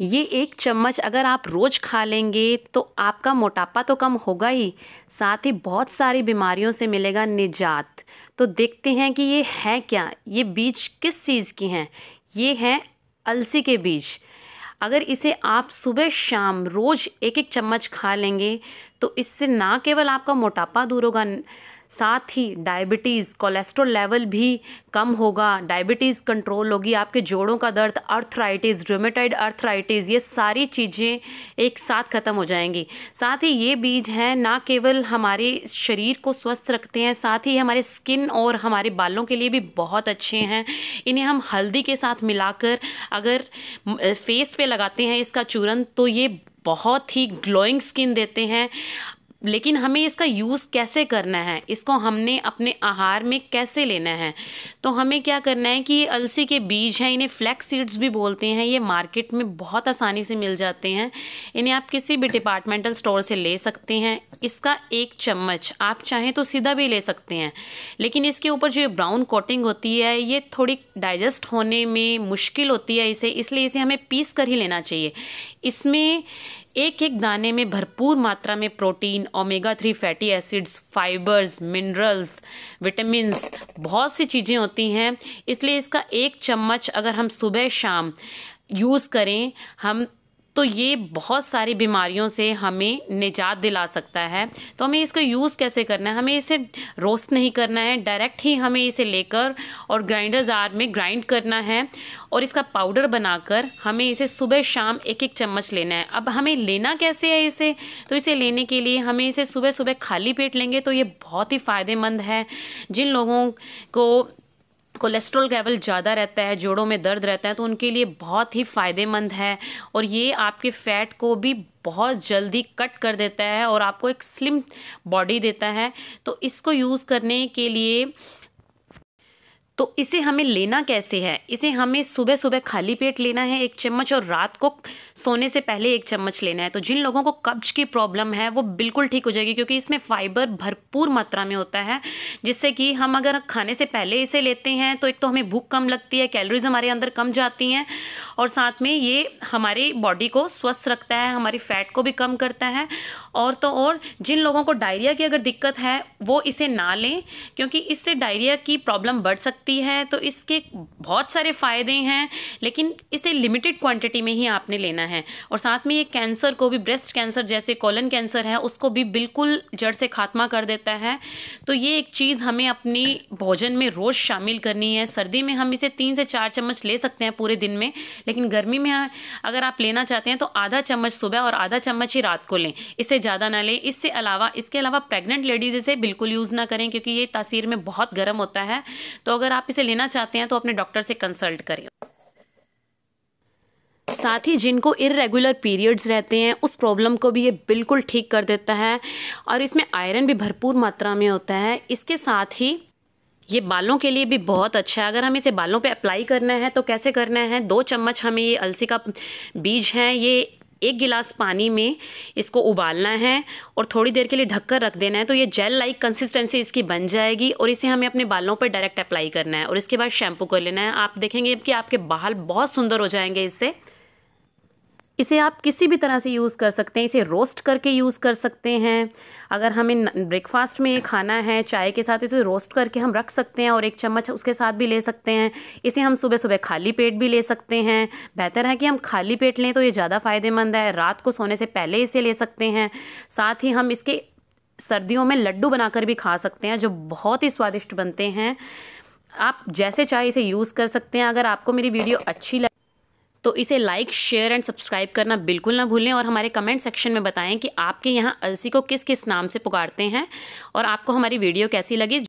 ये एक चम्मच अगर आप रोज़ खा लेंगे तो आपका मोटापा तो कम होगा ही साथ ही बहुत सारी बीमारियों से मिलेगा निजात तो देखते हैं कि ये है क्या ये बीज किस चीज़ की हैं ये हैं अलसी के बीज अगर इसे आप सुबह शाम रोज़ एक एक चम्मच खा लेंगे तो इससे ना केवल आपका मोटापा दूर होगा साथ ही डायबिटीज़ कोलेस्ट्रॉल लेवल भी कम होगा डायबिटीज़ कंट्रोल होगी आपके जोड़ों का दर्द अर्थराइटिस रोमेटाइड अर्थराइटिस ये सारी चीज़ें एक साथ ख़त्म हो जाएंगी साथ ही ये बीज हैं ना केवल हमारे शरीर को स्वस्थ रखते हैं साथ ही हमारे स्किन और हमारे बालों के लिए भी बहुत अच्छे हैं इन्हें हम हल्दी के साथ मिलाकर अगर फेस पे लगाते हैं इसका चूरन तो ये बहुत ही ग्लोइंग स्किन देते हैं लेकिन हमें इसका यूज़ कैसे करना है इसको हमने अपने आहार में कैसे लेना है तो हमें क्या करना है कि ये अलसी के बीज हैं इन्हें फ्लैक्स सीड्स भी बोलते हैं ये मार्केट में बहुत आसानी से मिल जाते हैं इन्हें आप किसी भी डिपार्टमेंटल स्टोर से ले सकते हैं इसका एक चम्मच आप चाहें तो सीधा भी ले सकते हैं लेकिन इसके ऊपर जो ब्राउन कोटिंग होती है ये थोड़ी डाइजेस्ट होने में मुश्किल होती है इसे इसलिए इसे हमें पीस कर ही लेना चाहिए इसमें एक एक दाने में भरपूर मात्रा में protein omega three fatty acids fibres minerals vitamins बहुत सी चीज़ें होती हैं इसलिए इसका एक चम्मच अगर हम सुबह शाम यूज़ करें हम तो ये बहुत सारी बीमारियों से हमें निजात दिला सकता है तो हमें इसको यूज़ कैसे करना है हमें इसे रोस्ट नहीं करना है डायरेक्ट ही हमें इसे लेकर और ग्राइंडर जार में ग्राइंड करना है और इसका पाउडर बनाकर हमें इसे सुबह शाम एक एक चम्मच लेना है अब हमें लेना कैसे है इसे तो इसे लेने के लिए हमें इसे सुबह सुबह खाली पेट लेंगे तो ये बहुत ही फ़ायदेमंद है जिन लोगों को कोलेस्ट्रॉल लेवल ज़्यादा रहता है जोड़ों में दर्द रहता है तो उनके लिए बहुत ही फ़ायदेमंद है और ये आपके फैट को भी बहुत जल्दी कट कर देता है और आपको एक स्लिम बॉडी देता है तो इसको यूज़ करने के लिए तो इसे हमें लेना कैसे है इसे हमें सुबह सुबह खाली पेट लेना है एक चम्मच और रात को सोने से पहले एक चम्मच लेना है तो जिन लोगों को कब्ज की प्रॉब्लम है वो बिल्कुल ठीक हो जाएगी क्योंकि इसमें फाइबर भरपूर मात्रा में होता है जिससे कि हम अगर खाने से पहले इसे लेते हैं तो एक तो हमें भूख कम लगती है कैलोरीज हमारे अंदर कम जाती हैं और साथ में ये हमारी बॉडी को स्वस्थ रखता है हमारी फैट को भी कम करता है और तो और जिन लोगों को डायरिया की अगर दिक्कत है वो इसे ना लें क्योंकि इससे डायरिया की प्रॉब्लम बढ़ सकती सकती है तो इसके बहुत सारे फ़ायदे हैं लेकिन इसे लिमिटेड क्वांटिटी में ही आपने लेना है और साथ में ये कैंसर को भी ब्रेस्ट कैंसर जैसे कॉलन कैंसर है उसको भी बिल्कुल जड़ से खात्मा कर देता है तो ये एक चीज़ हमें अपनी भोजन में रोज़ शामिल करनी है सर्दी में हम इसे तीन से चार चम्मच ले सकते हैं पूरे दिन में लेकिन गर्मी में हाँ, अगर आप लेना चाहते हैं तो आधा चम्मच सुबह और आधा चम्मच ही रात को लें इससे ज़्यादा ना लें इससे अलावा इसके अलावा प्रेग्नेंट लेडीज़ इसे बिल्कुल यूज़ ना करें क्योंकि ये तासीर में बहुत गर्म होता है तो अगर आप इसे लेना चाहते हैं तो अपने डॉक्टर से कंसल्ट करें साथ ही जिनको इरेगुलर पीरियड्स रहते हैं उस प्रॉब्लम को भी ये बिल्कुल ठीक कर देता है और इसमें आयरन भी भरपूर मात्रा में होता है इसके साथ ही ये बालों के लिए भी बहुत अच्छा है अगर हम इसे बालों पे अप्लाई करना है तो कैसे करना है दो चम्मच हमें ये अलसी का बीज है ये एक गिलास पानी में इसको उबालना है और थोड़ी देर के लिए ढककर रख देना है तो ये जेल लाइक कंसिस्टेंसी इसकी बन जाएगी और इसे हमें अपने बालों पर डायरेक्ट अप्लाई करना है और इसके बाद शैम्पू कर लेना है आप देखेंगे कि आपके बाल बहुत सुंदर हो जाएंगे इससे इसे आप किसी भी तरह से यूज़ कर सकते हैं इसे रोस्ट करके यूज़ कर सकते हैं अगर हमें ब्रेकफास्ट में खाना है चाय के साथ इसे रोस्ट करके हम रख सकते हैं और एक चम्मच उसके साथ भी ले सकते हैं इसे हम सुबह सुबह खाली पेट भी ले सकते हैं बेहतर है कि हम खाली पेट लें तो ये ज़्यादा फ़ायदेमंद है रात को सोने से पहले इसे ले सकते हैं साथ ही हम इसके सर्दियों में लड्डू बनाकर भी खा सकते हैं जो बहुत ही स्वादिष्ट बनते हैं आप जैसे चाहे इसे यूज़ कर सकते हैं अगर आपको मेरी वीडियो अच्छी लगे तो इसे लाइक शेयर एंड सब्सक्राइब करना बिल्कुल ना भूलें और हमारे कमेंट सेक्शन में बताएं कि आपके यहाँ अलसी को किस किस नाम से पुकारते हैं और आपको हमारी वीडियो कैसी लगी